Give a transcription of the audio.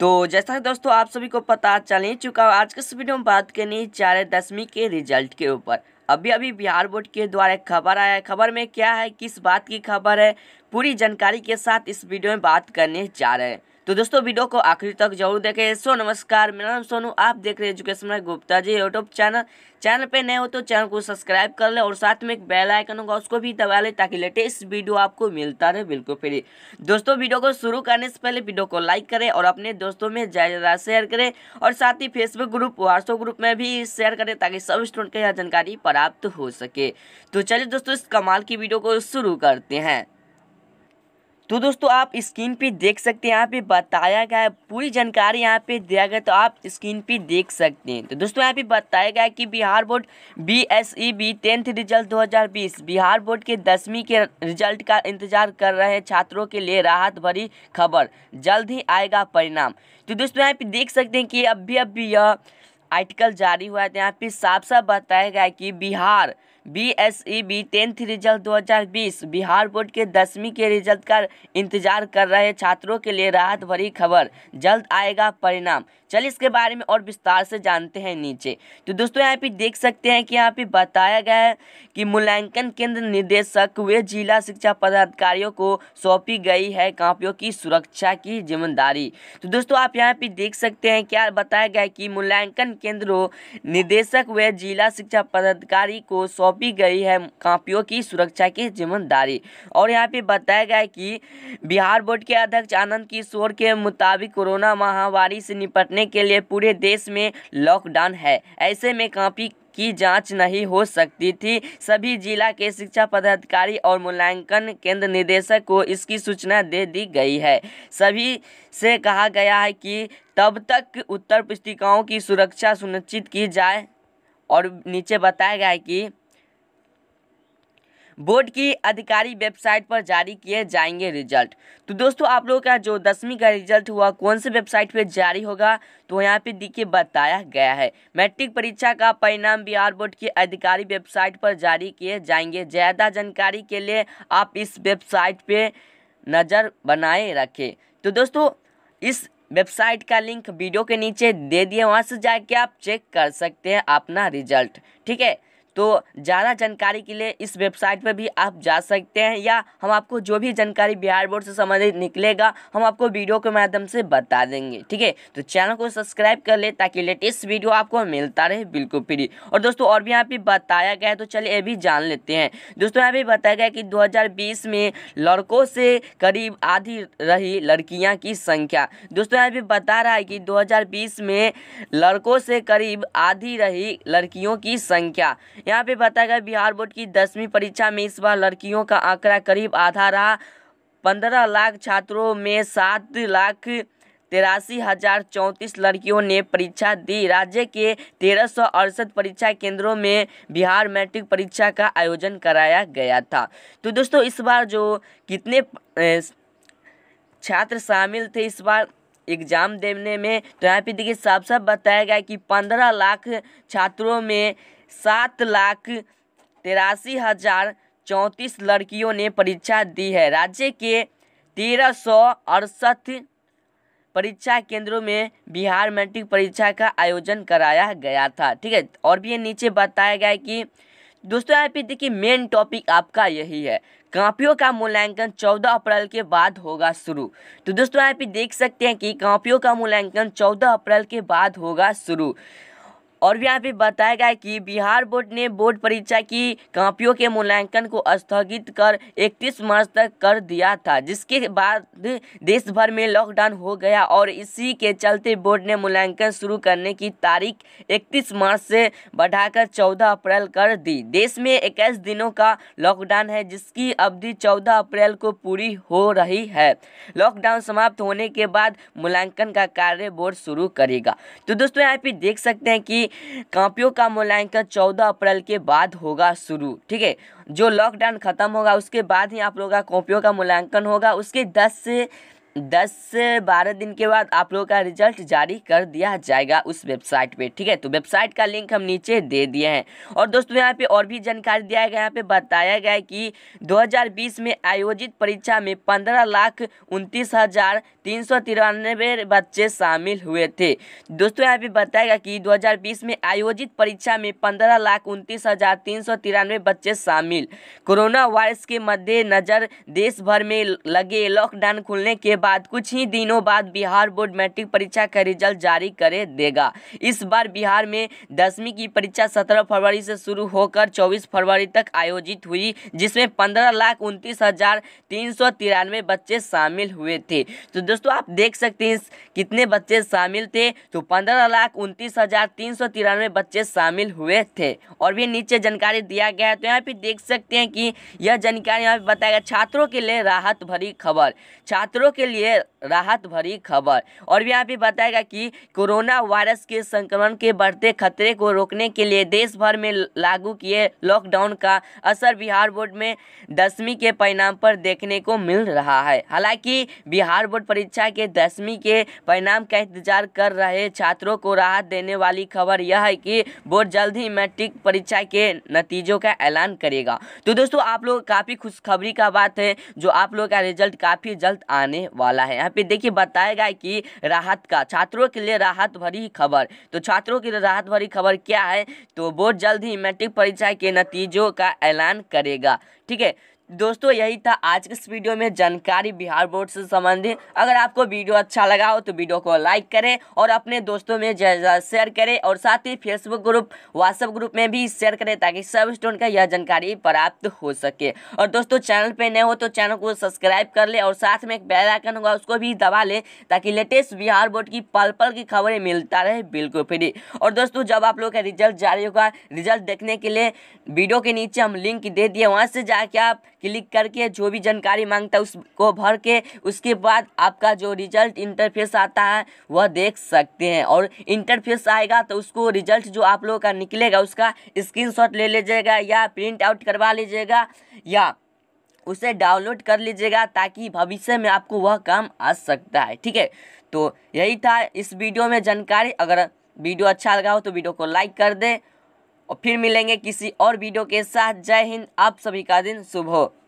तो जैसा कि दोस्तों आप सभी को पता चल ही चुका आज के इस वीडियो में बात करनी चार दसवीं के रिजल्ट के ऊपर अभी अभी बिहार बोर्ड के द्वारा खबर आया है खबर में क्या है किस बात की खबर है पूरी जानकारी के साथ इस वीडियो में बात करने जा रहे हैं तो दोस्तों वीडियो को आखिर तक जरूर देखें सो नमस्कार मेरा नाम सोनू आप देख रहे हैं education Gupta ji YouTube channel channel पे नए हो तो चैनल को सब्सक्राइब कर ले और साथ में एक बेल आइकन होगा उसको भी दबा ले ताकि लेटेस्ट वीडियो आपको मिलता रहे बिल्कुल फ्री दोस्तों वीडियो को शुरू करने से पहले वीडियो को लाइक करें और अपने दोस्तों में ज़्यादा शेयर करें और साथ ही फेसबुक ग्रुप व्हाट्सअप ग्रुप में भी शेयर करें ताकि सब स्टूडेंट को यह जानकारी पड़ा प्राप्त हो सके तो चलिए दोस्तों इस कमाल की वीडियो को शुरू करते हैं तो दोस्तों आप स्क्रीन पे देख सकते हैं यहाँ पे बताया गया है पूरी जानकारी यहाँ पे दिया गया तो आप स्क्रीन पे देख सकते हैं तो दोस्तों यहाँ पे बताया गया है कि Bihar board B S E B tenth result 2020 Bihar board के दसवीं के रिजल्ट का इंतजार कर रहे छात्रों के लिए राहत भरी खबर जल्द ही आएगा परिणाम तो दोस्तों यहाँ पे देख सकते हैं कि अभी अभी यह आर्टिकल जारी हुआ है तो यहाँ पे साफ साफ बताया गया कि Bihar B S E B tenth result 2020 Bihar board के दसवीं के रिजल्ट का इंतजार कर रहे छात्रों के लिए राहत भरी खबर जल्द आएगा परिणाम चलिए इसके बारे में और विस्तार से जानते हैं नीचे तो दोस्तों यहाँ पे देख सकते हैं कि यहाँ पे बताया गया है कि मूल्यांकन केंद्र निदेशक वे जिला शिक्षा पदाधिकारियों को सौंपी गई है कापियों की सुरक्षा की जिम्मेदारी तो दोस्तों आप यहाँ पे देख सकते हैं क्या बताया गया है कि मूल्यांकन केंद्रों निदेशक वे जिला शिक्षा पदाधिकारी को सौंप सौंपी गई है कापियों की सुरक्षा की जिम्मेदारी और यहाँ पे बताया गया है कि बिहार बोर्ड के अध्यक्ष आनंद किशोर के मुताबिक कोरोना महामारी से निपटने के लिए पूरे देश में लॉकडाउन है ऐसे में कापी की जांच नहीं हो सकती थी सभी जिला के शिक्षा पदाधिकारी और मूल्यांकन केंद्र निदेशक को इसकी सूचना दे दी गई है सभी से कहा गया है कि तब तक उत्तर पुस्तिकाओं की सुरक्षा सुनिश्चित की जाए और नीचे बताया गया है कि बोर्ड की आधिकारिक वेबसाइट पर जारी किए जाएंगे रिजल्ट तो दोस्तों आप लोगों का जो दसवीं का रिजल्ट हुआ कौन से वेबसाइट पर जारी होगा तो यहाँ पे देखिए बताया गया है मैट्रिक परीक्षा का परिणाम बिहार बोर्ड की आधिकारिक वेबसाइट पर जारी किए जाएंगे ज़्यादा जानकारी के लिए आप इस वेबसाइट पर नज़र बनाए रखें तो दोस्तों इस वेबसाइट का लिंक वीडियो के नीचे दे दिए वहाँ से जाके आप चेक कर सकते हैं अपना रिजल्ट ठीक है तो ज़्यादा जानकारी के लिए इस वेबसाइट पर भी आप जा सकते हैं या हम आपको जो भी जानकारी बिहार बोर्ड से संबंधित निकलेगा हम आपको वीडियो के माध्यम से बता देंगे ठीक है तो चैनल को सब्सक्राइब कर ले ताकि लेटेस्ट वीडियो आपको मिलता रहे बिल्कुल फ्री और दोस्तों और भी यहाँ पे बताया गया है तो चलिए ये भी जान लेते हैं दोस्तों यहाँ पे बताया गया कि 2020 में लड़कों से करीब आधी रही लड़कियाँ की संख्या दोस्तों यहाँ पे बता रहा है कि 2020 में लड़कों से करीब आधी रही लड़कियों की संख्या यहाँ पे बताया गया बिहार बोर्ड की दसवीं परीक्षा में इस बार लड़कियों का आंकड़ा करीब आधा रहा पंद्रह लाख छात्रों में सात लाख तिरासी हजार चौंतीस लड़कियों ने परीक्षा दी राज्य के तेरह सौ अड़सठ परीक्षा केंद्रों में बिहार मैट्रिक परीक्षा का आयोजन कराया गया था तो दोस्तों इस बार जो कितने छात्र शामिल थे इस बार एग्ज़ाम देने में तो यहाँ पे देखिए साफ साफ बताया गया कि पंद्रह लाख छात्रों में सात लाख तिरासी हजार चौंतीस लड़कियों ने परीक्षा दी है राज्य के तेरह सौ अड़सठ परीक्षा केंद्रों में बिहार मैट्रिक परीक्षा का आयोजन कराया गया था ठीक है और भी ये नीचे बताया गया है कि दोस्तों यहाँ पे देखिए मेन टॉपिक आपका यही है कापियों का मूल्यांकन 14 अप्रैल के बाद होगा शुरू तो दोस्तों यहाँ पे देख सकते हैं कि कापियों का मूल्यांकन 14 अप्रैल के बाद होगा शुरू और भी यहाँ पे बताया गया कि बिहार बोर्ड ने बोर्ड परीक्षा की कॉपियों के मूल्यांकन को स्थगित कर 31 मार्च तक कर दिया था जिसके बाद देश भर में लॉकडाउन हो गया और इसी के चलते बोर्ड ने मूल्यांकन शुरू करने की तारीख 31 मार्च से बढ़ाकर 14 अप्रैल कर दी देश में इक्कीस दिनों का लॉकडाउन है जिसकी अवधि चौदह अप्रैल को पूरी हो रही है लॉकडाउन समाप्त होने के बाद मूल्यांकन का कार्य बोर्ड शुरू करेगा तो दोस्तों यहाँ पे देख सकते हैं कि कापियों का मूल्यांकन चौदह अप्रैल के बाद होगा शुरू ठीक है जो लॉकडाउन खत्म होगा उसके बाद ही आप लोगों का कॉपियों का मूल्यांकन होगा उसके दस से दस से बारह दिन के बाद आप लोगों का रिजल्ट जारी कर दिया जाएगा उस वेबसाइट पे ठीक है तो वेबसाइट का लिंक हम नीचे दे दिए हैं और दोस्तों यहाँ पे और भी जानकारी दिया गया यहाँ पे बताया गया है कि 2020 में आयोजित परीक्षा में पंद्रह लाख उनतीस हज़ार तीन सौ तिरानवे बच्चे शामिल हुए थे दोस्तों यहाँ पे गया कि दो में आयोजित परीक्षा में पंद्रह लाख उनतीस हज़ार तीन सौ तिरानवे बच्चे शामिल कोरोना वायरस के मद्देनज़र देश भर में लगे लॉकडाउन खुलने के बाद कुछ ही दिनों बाद बिहार बोर्ड मैट्रिक परीक्षा का रिजल्ट जारी कर देगा इस बार बिहार में दसवीं की परीक्षा सत्रह फरवरी से शुरू होकर चौबीस फरवरी तक आयोजित हुई जिसमें पंद्रह लाख उनतीस हजार तीन सौ तिरानवे बच्चे शामिल हुए थे तो दोस्तों आप देख सकते हैं कितने बच्चे शामिल थे तो पंद्रह लाख उनतीस हजार तीन सौ तिरानवे बच्चे शामिल हुए थे और भी नीचे जानकारी दिया गया है तो यहाँ पे देख सकते हैं कि यह जानकारी यहाँ पे बताया गया छात्रों के लिए राहत भरी खबर छात्रों के लिए राहत भरी खबर और भी यहाँ पे बताएगा कि कोरोना वायरस के संक्रमण के बढ़ते खतरे को रोकने के लिए देश भर में लागू किए लॉकडाउन का असर बिहार बोर्ड में दसवीं के परिणाम पर देखने को मिल रहा है हालांकि बिहार बोर्ड परीक्षा के दसवीं के परिणाम का इंतजार कर रहे छात्रों को राहत देने वाली खबर यह है कि बोर्ड जल्द ही मैट्रिक परीक्षा के नतीजों का ऐलान करेगा तो दोस्तों आप लोग काफ़ी खुशखबरी का बात है जो आप लोग का रिजल्ट काफ़ी जल्द आने वाला है यहाँ पे देखिए बताया गया कि राहत का छात्रों के लिए राहत भरी खबर तो छात्रों के लिए राहत भरी खबर क्या है तो बोर्ड जल्द ही मैट्रिक परीक्षा के नतीजों का ऐलान करेगा ठीक है दोस्तों यही था आज के इस वीडियो में जानकारी बिहार बोर्ड से संबंधित अगर आपको वीडियो अच्छा लगा हो तो वीडियो को लाइक करें और अपने दोस्तों में ज़्यादा शेयर करें और साथ ही फेसबुक ग्रुप व्हाट्सएप ग्रुप में भी शेयर करें ताकि सब स्टूडेंट का यह जानकारी प्राप्त हो सके और दोस्तों चैनल पर नए हो तो चैनल को सब्सक्राइब कर ले और साथ में एक बेलाइकन होगा उसको भी दबा ले ताकि लेटेस्ट बिहार बोर्ड की पल पल की खबरें मिलता रहे बिल्कुल फ्री और दोस्तों जब आप लोग का रिजल्ट जारी होगा रिजल्ट देखने के लिए वीडियो के नीचे हम लिंक दे दिए वहाँ से जाके आप क्लिक करके जो भी जानकारी मांगता है उसको भर के उसके बाद आपका जो रिजल्ट इंटरफेस आता है वह देख सकते हैं और इंटरफेस आएगा तो उसको रिजल्ट जो आप लोगों का निकलेगा उसका स्क्रीनशॉट ले लीजिएगा या प्रिंट आउट करवा लीजिएगा या उसे डाउनलोड कर लीजिएगा ताकि भविष्य में आपको वह काम आ सकता है ठीक है तो यही था इस वीडियो में जानकारी अगर वीडियो अच्छा लगा हो तो वीडियो को लाइक कर दें और फिर मिलेंगे किसी और वीडियो के साथ जय हिंद आप सभी का दिन शुभ हो